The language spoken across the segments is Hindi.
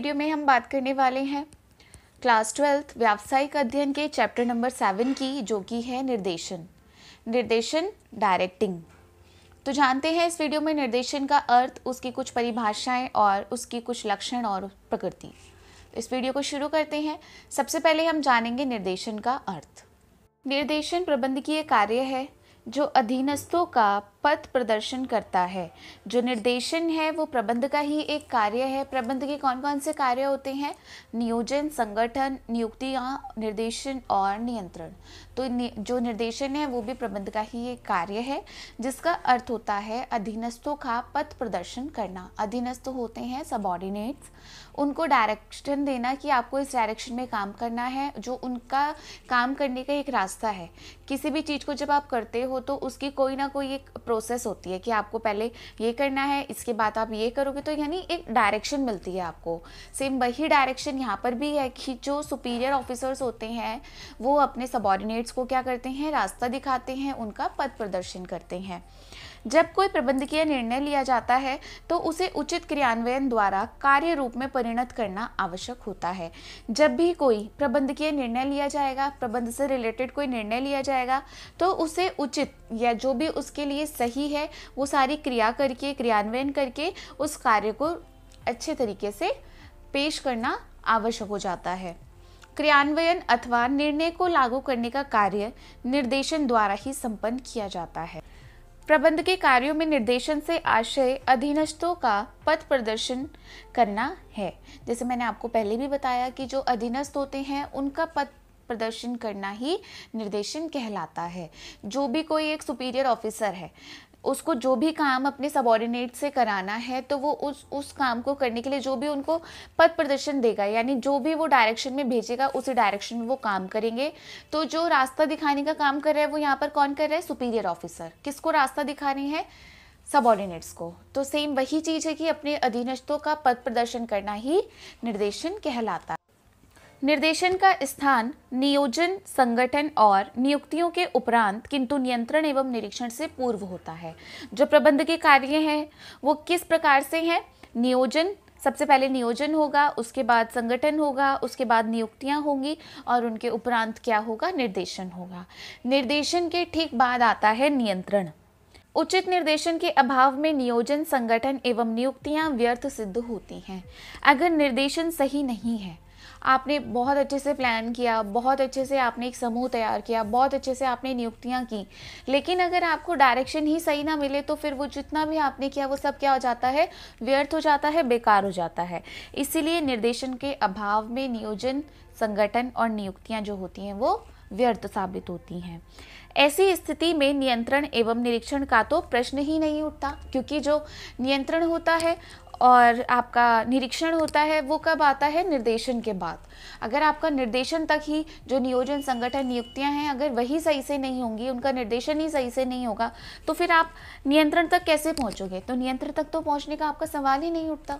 वीडियो में हम बात करने वाले हैं क्लास ट्वेल्थ व्यावसायिक अध्ययन के चैप्टर नंबर सेवन की जो कि है निर्देशन निर्देशन डायरेक्टिंग तो जानते हैं इस वीडियो में निर्देशन का अर्थ उसकी कुछ परिभाषाएं और उसकी कुछ लक्षण और प्रकृति इस वीडियो को शुरू करते हैं सबसे पहले हम जानेंगे निर्देशन का अर्थ निर्देशन प्रबंधकीय कार्य है जो अधीनस्थों का पथ प्रदर्शन करता है जो निर्देशन है वो प्रबंध का ही एक कार्य है प्रबंध के कौन कौन से कार्य होते हैं नियोजन संगठन नियुक्तियाँ निर्देशन और नियंत्रण तो जो निर्देशन है वो भी प्रबंध का ही एक कार्य है जिसका अर्थ होता है अधीनस्थों का पथ प्रदर्शन करना अधीनस्थ होते हैं सबॉर्डिनेट्स उनको डायरेक्शन देना कि आपको इस डायरेक्शन में काम करना है जो उनका काम करने का एक रास्ता है किसी भी चीज़ को जब आप करते हो तो उसकी कोई ना कोई एक प्रोसेस होती है कि आपको पहले ये करना है इसके बाद आप ये करोगे तो यानी एक डायरेक्शन मिलती है आपको सेम वही डायरेक्शन यहाँ पर भी है कि जो सुपीरियर ऑफिसर्स होते हैं वो अपने सबॉर्डिनेट्स को क्या करते हैं रास्ता दिखाते हैं उनका पथ प्रदर्शन करते हैं जब कोई प्रबंधकीय निर्णय लिया जाता है तो उसे उचित क्रियान्वयन द्वारा कार्य रूप में परिणत करना आवश्यक होता है जब भी कोई प्रबंधकीय निर्णय लिया जाएगा प्रबंध से रिलेटेड कोई निर्णय लिया जाएगा तो उसे उचित या जो भी उसके लिए सही है वो सारी क्रिया करके क्रियान्वयन करके उस कार्य को अच्छे तरीके से पेश करना आवश्यक हो जाता है क्रियान्वयन अथवा निर्णय को लागू करने का कार्य निर्देशन द्वारा ही संपन्न किया जाता है प्रबंध के कार्यों में निर्देशन से आशय अधीनस्थों का पथ प्रदर्शन करना है जैसे मैंने आपको पहले भी बताया कि जो अधीनस्थ होते हैं उनका पथ प्रदर्शन करना ही निर्देशन कहलाता है जो भी कोई एक सुपीरियर ऑफिसर है उसको जो भी काम अपने सबॉर्डिनेट से कराना है तो वो उस उस काम को करने के लिए जो भी उनको पथ प्रदर्शन देगा यानी जो भी वो डायरेक्शन में भेजेगा उसी डायरेक्शन में वो काम करेंगे तो जो रास्ता दिखाने का काम कर रहा है वो यहाँ पर कौन कर रहा है सुपीरियर ऑफिसर किसको रास्ता दिखा रहे हैं सबॉर्डिनेट्स को तो सेम वही चीज़ है कि अपने अधीनस्थों का पद प्रदर्शन करना ही निर्देशन कहलाता है निर्देशन का स्थान नियोजन संगठन और नियुक्तियों के उपरांत किंतु नियंत्रण एवं निरीक्षण से पूर्व होता है जो प्रबंध के कार्य हैं वो किस प्रकार से हैं नियोजन सबसे पहले नियोजन होगा उसके बाद संगठन होगा उसके बाद नियुक्तियां होंगी और उनके उपरांत क्या होगा निर्देशन होगा निर्देशन के ठीक बाद आता है नियंत्रण उचित निर्देशन के अभाव में नियोजन संगठन एवं नियुक्तियां व्यर्थ सिद्ध होती हैं अगर निर्देशन सही नहीं है आपने बहुत अच्छे से प्लान किया बहुत अच्छे से आपने एक समूह तैयार किया बहुत अच्छे से आपने नियुक्तियाँ की लेकिन अगर आपको डायरेक्शन ही सही ना मिले तो फिर वो जितना भी आपने किया वो सब क्या हो जाता है व्यर्थ हो जाता है बेकार हो जाता है इसीलिए निर्देशन के अभाव में नियोजन संगठन और नियुक्तियाँ जो होती हैं वो व्यर्थ साबित होती हैं ऐसी स्थिति में नियंत्रण एवं निरीक्षण का तो प्रश्न ही नहीं उठता क्योंकि जो नियंत्रण होता है और आपका निरीक्षण होता है वो कब आता है निर्देशन के बाद अगर आपका निर्देशन तक ही जो नियोजन संगठन नियुक्तियां हैं अगर वही सही से नहीं होंगी उनका निर्देशन ही सही से नहीं होगा तो फिर आप नियंत्रण तक कैसे पहुंचोगे तो नियंत्रण तक तो पहुंचने का आपका सवाल ही नहीं उठता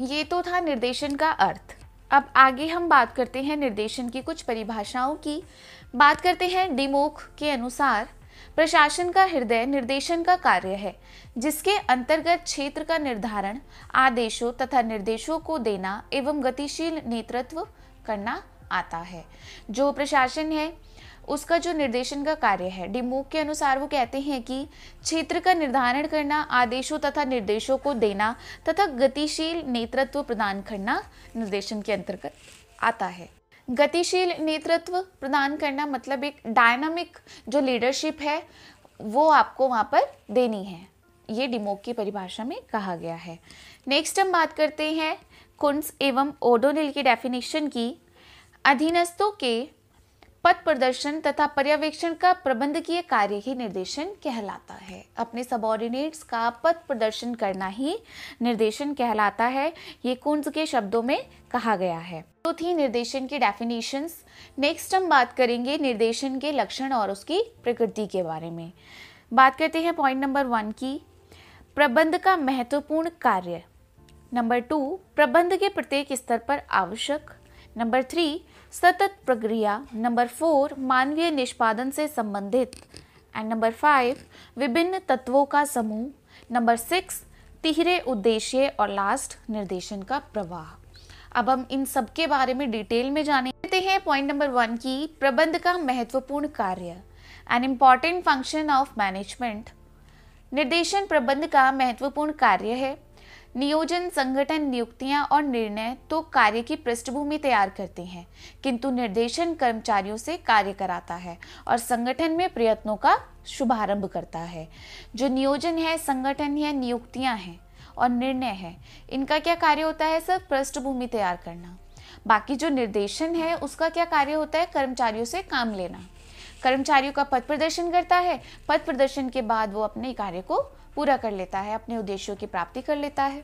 ये तो था निर्देशन का अर्थ अब आगे हम बात करते हैं निर्देशन की कुछ परिभाषाओं की बात करते हैं डिमोक के अनुसार प्रशासन का हृदय निर्देशन का कार्य है जिसके अंतर्गत क्षेत्र का निर्धारण आदेशों तथा निर्देशों को देना एवं गतिशील नेतृत्व करना आता है जो प्रशासन है उसका जो निर्देशन का कार्य है डिमोक के अनुसार वो कहते हैं कि क्षेत्र का निर्धारण करना आदेशों तथा निर्देशों को देना तथा गतिशील नेतृत्व प्रदान करना निर्देशन के अंतर्गत आता है गतिशील नेतृत्व प्रदान करना मतलब एक डायनामिक जो लीडरशिप है वो आपको वहाँ पर देनी है ये डिमोक की परिभाषा में कहा गया है नेक्स्ट हम बात करते हैं कुंस एवं ओडोनिल की डेफिनेशन की अधीनस्थों के पथ प्रदर्शन तथा पर्यवेक्षण का प्रबंधकीय कार्य ही निर्देशन कहलाता है अपने सबॉर्डिनेट्स का पथ प्रदर्शन करना ही निर्देशन कहलाता है ये कुंज के शब्दों में कहा गया है तो थी निर्देशन की डेफिनेशंस नेक्स्ट हम बात करेंगे निर्देशन के लक्षण और उसकी प्रकृति के बारे में बात करते हैं पॉइंट नंबर वन की प्रबंध का महत्वपूर्ण कार्य नंबर टू प्रबंध के प्रत्येक स्तर पर आवश्यक नंबर थ्री सतत प्रक्रिया नंबर फोर मानवीय निष्पादन से संबंधित एंड नंबर फाइव विभिन्न तत्वों का समूह नंबर सिक्स तिहरे उद्देश्य और लास्ट निर्देशन का प्रवाह अब हम इन सब के बारे में डिटेल में जाने लेते हैं पॉइंट नंबर वन की प्रबंध का महत्वपूर्ण कार्य an important function of management निर्देशन प्रबंध का महत्वपूर्ण कार्य है नियोजन संगठन नियुक्तियां और निर्णय तो कार्य की पृष्ठभूमि तैयार करती हैं किंतु निर्देशन कर्मचारियों से कार्य कराता है और संगठन में प्रयत्नों का शुभारंभ करता है जो नियोजन है संगठन है नियुक्तियां हैं और निर्णय है इनका क्या कार्य होता है सर पृष्ठभूमि तैयार करना बाकी जो निर्देशन है उसका क्या कार्य होता है कर्मचारियों से काम लेना कर्मचारियों का पद प्रदर्शन करता है पद प्रदर्शन के बाद वो अपने कार्य को पूरा कर लेता है अपने उद्देश्यों की प्राप्ति कर लेता है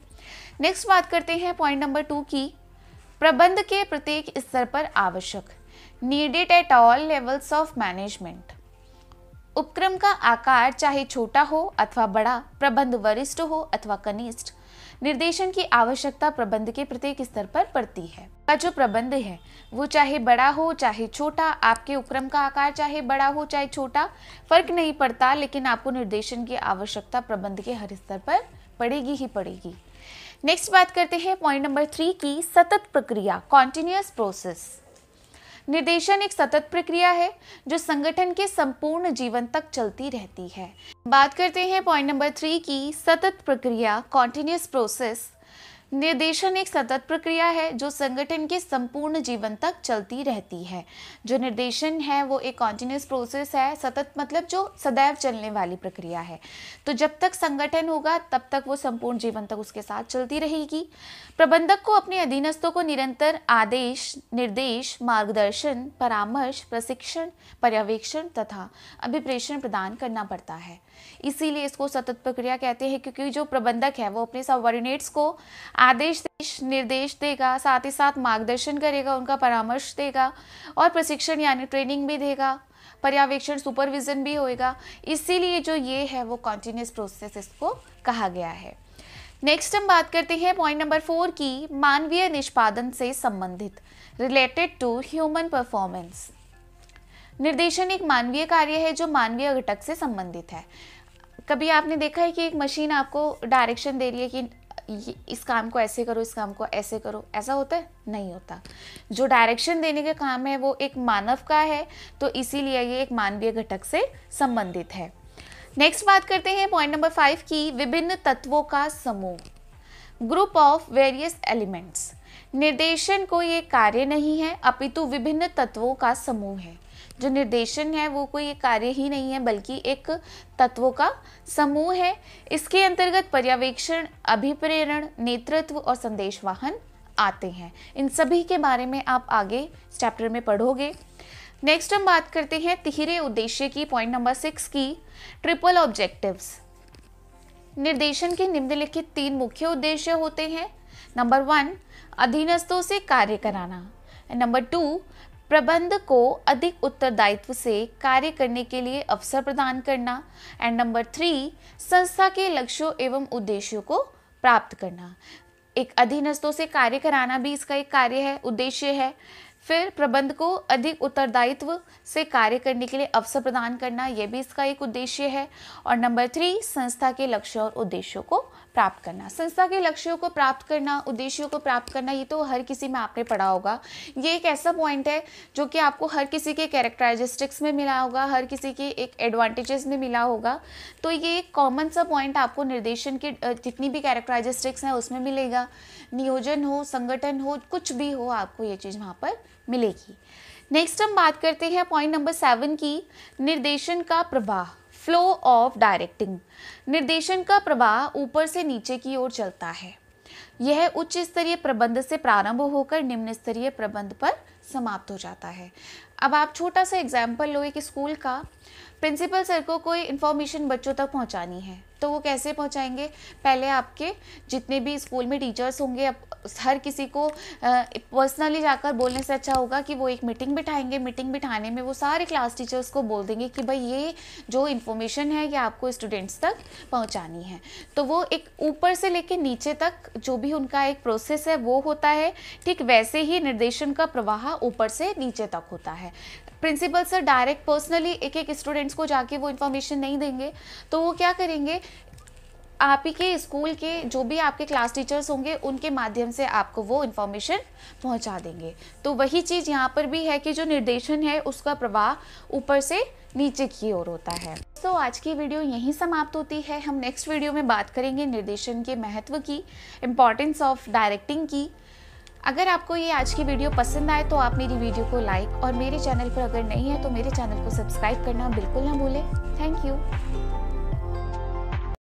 नेक्स्ट बात करते हैं पॉइंट नंबर टू की प्रबंध के प्रत्येक स्तर पर आवश्यक needed at all levels of management उपक्रम का आकार चाहे छोटा हो अथवा बड़ा प्रबंध वरिष्ठ हो अथवा कनिष्ठ निर्देशन की आवश्यकता प्रबंध के प्रत्येक स्तर पर पड़ती है का जो प्रबंध है वो चाहे बड़ा हो चाहे छोटा आपके उपक्रम का आकार चाहे बड़ा हो चाहे छोटा फर्क नहीं पड़ता लेकिन आपको निर्देशन की आवश्यकता प्रबंध के हर स्तर पर पड़ेगी ही पड़ेगी नेक्स्ट बात करते हैं पॉइंट नंबर थ्री की सतत प्रक्रिया कॉन्टिन्यूस प्रोसेस निर्देशन एक सतत प्रक्रिया है जो संगठन के संपूर्ण जीवन तक चलती रहती है बात करते हैं पॉइंट नंबर थ्री की सतत प्रक्रिया कॉन्टिन्यूस प्रोसेस निर्देशन एक सतत प्रक्रिया है जो संगठन के संपूर्ण जीवन तक चलती रहती है जो निर्देशन है वो एक कॉन्टिन्यूस प्रोसेस है सतत मतलब जो सदैव चलने वाली प्रक्रिया है तो जब तक संगठन होगा तब तक वो संपूर्ण जीवन तक उसके साथ चलती रहेगी प्रबंधक को अपने अधीनस्थों को निरंतर आदेश निर्देश मार्गदर्शन परामर्श प्रशिक्षण पर्यवेक्षण तथा अभिप्रेषण प्रदान करना पड़ता है इसीलिए इसको सतत प्रक्रिया कहते हैं क्योंकि जो प्रबंधक है वो अपने सबॉर्डिनेट्स को आदेश निर्देश देगा साथ ही साथ मार्गदर्शन करेगा उनका परामर्श देगा और प्रशिक्षण यानी ट्रेनिंग भी देगा पर्यवेक्षण सुपरविजन भी होएगा इसीलिए जो ये है वो कॉन्टीन्यूस प्रोसेस इसको कहा गया है नेक्स्ट हम बात करते हैं पॉइंट नंबर फोर की मानवीय निष्पादन से संबंधित रिलेटेड टू ह्यूमन परफॉर्मेंस निर्देशन एक मानवीय कार्य है जो मानवीय घटक से संबंधित है कभी आपने देखा है कि एक मशीन आपको डायरेक्शन दे रही है कि इस काम को ऐसे करो इस काम को ऐसे करो ऐसा होता है नहीं होता जो डायरेक्शन देने का काम है वो एक मानव का है तो इसीलिए ये एक मानवीय घटक से संबंधित है नेक्स्ट बात करते हैं पॉइंट नंबर फाइव की विभिन्न तत्वों का समूह ग्रुप ऑफ वेरियस एलिमेंट्स निर्देशन कोई एक कार्य नहीं है अपितु विभिन्न तत्वों का समूह है जो निर्देशन है वो कोई कार्य ही नहीं है बल्कि एक तत्वों का समूह है इसके अंतर्गत पर्यवेक्षण अभिप्रेरण नेतृत्व और संदेश वाहन आते हैं इन सभी के बारे में आप आगे चैप्टर में पढ़ोगे नेक्स्ट हम बात करते हैं तिहरे उद्देश्य की पॉइंट नंबर सिक्स की ट्रिपल ऑब्जेक्टिव्स निर्देशन के निम्नलिखित तीन मुख्य उद्देश्य होते हैं नंबर वन अधीनस्थों से कार्य कराना नंबर टू प्रबंधक को अधिक उत्तरदायित्व से कार्य करने के लिए अवसर प्रदान करना एंड नंबर थ्री संस्था के लक्ष्यों एवं उद्देश्यों को प्राप्त करना एक अधीनस्थों से कार्य कराना भी इसका एक कार्य है उद्देश्य है फिर प्रबंध को अधिक उत्तरदायित्व से कार्य करने के लिए अवसर प्रदान करना यह भी इसका एक उद्देश्य है और नंबर थ्री संस्था के लक्ष्य और उद्देश्यों को प्राप्त करना संस्था के लक्ष्यों को प्राप्त करना उद्देश्यों को प्राप्त करना ये तो हर किसी में आपने पढ़ा होगा ये एक ऐसा पॉइंट है जो कि आपको हर किसी के कैरेक्टराइजिस्टिक्स में मिला होगा हर किसी के एक एडवांटेजेस में मिला होगा तो ये एक कॉमन सा पॉइंट आपको निर्देशन के जितनी भी कैरेक्टराइजिस्टिक्स हैं उसमें मिलेगा नियोजन हो संगठन हो कुछ भी हो आपको ये चीज़ वहाँ पर मिलेगी नेक्स्ट हम बात करते हैं पॉइंट नंबर सेवन की निर्देशन का प्रवाह फ्लो ऑफ डायरेक्टिंग निर्देशन का प्रवाह ऊपर से नीचे की ओर चलता है यह उच्च स्तरीय प्रबंध से प्रारंभ होकर निम्न स्तरीय प्रबंध पर समाप्त हो जाता है अब आप छोटा सा एग्जाम्पल लो एक स्कूल का प्रिंसिपल सर को कोई इन्फॉर्मेशन बच्चों तक पहुंचानी है तो वो कैसे पहुंचाएंगे पहले आपके जितने भी स्कूल में टीचर्स होंगे हर किसी को पर्सनली जाकर बोलने से अच्छा होगा कि वो एक मीटिंग बिठाएंगे मीटिंग बिठाने में वो सारे क्लास टीचर्स को बोल देंगे कि भाई ये जो इन्फॉर्मेशन है ये आपको स्टूडेंट्स तक पहुंचानी है तो वो एक ऊपर से लेकर नीचे तक जो भी उनका एक प्रोसेस है वो होता है ठीक वैसे ही निर्देशन का प्रवाह ऊपर से नीचे तक होता है प्रिंसिपल सर डायरेक्ट पर्सनली एक एक स्टूडेंट्स को जाके वो इन्फॉर्मेशन नहीं देंगे तो वो क्या करेंगे आप ही के स्कूल के जो भी आपके क्लास टीचर्स होंगे उनके माध्यम से आपको वो इन्फॉर्मेशन पहुंचा देंगे तो वही चीज़ यहाँ पर भी है कि जो निर्देशन है उसका प्रवाह ऊपर से नीचे की ओर होता है तो so, आज की वीडियो यहीं समाप्त होती है हम नेक्स्ट वीडियो में बात करेंगे निर्देशन के महत्व की इम्पॉर्टेंस ऑफ डायरेक्टिंग की अगर आपको ये आज की वीडियो पसंद आए तो आप मेरी वीडियो को लाइक और मेरे चैनल पर अगर नहीं है तो मेरे चैनल को सब्सक्राइब करना बिल्कुल ना भूलें थैंक यू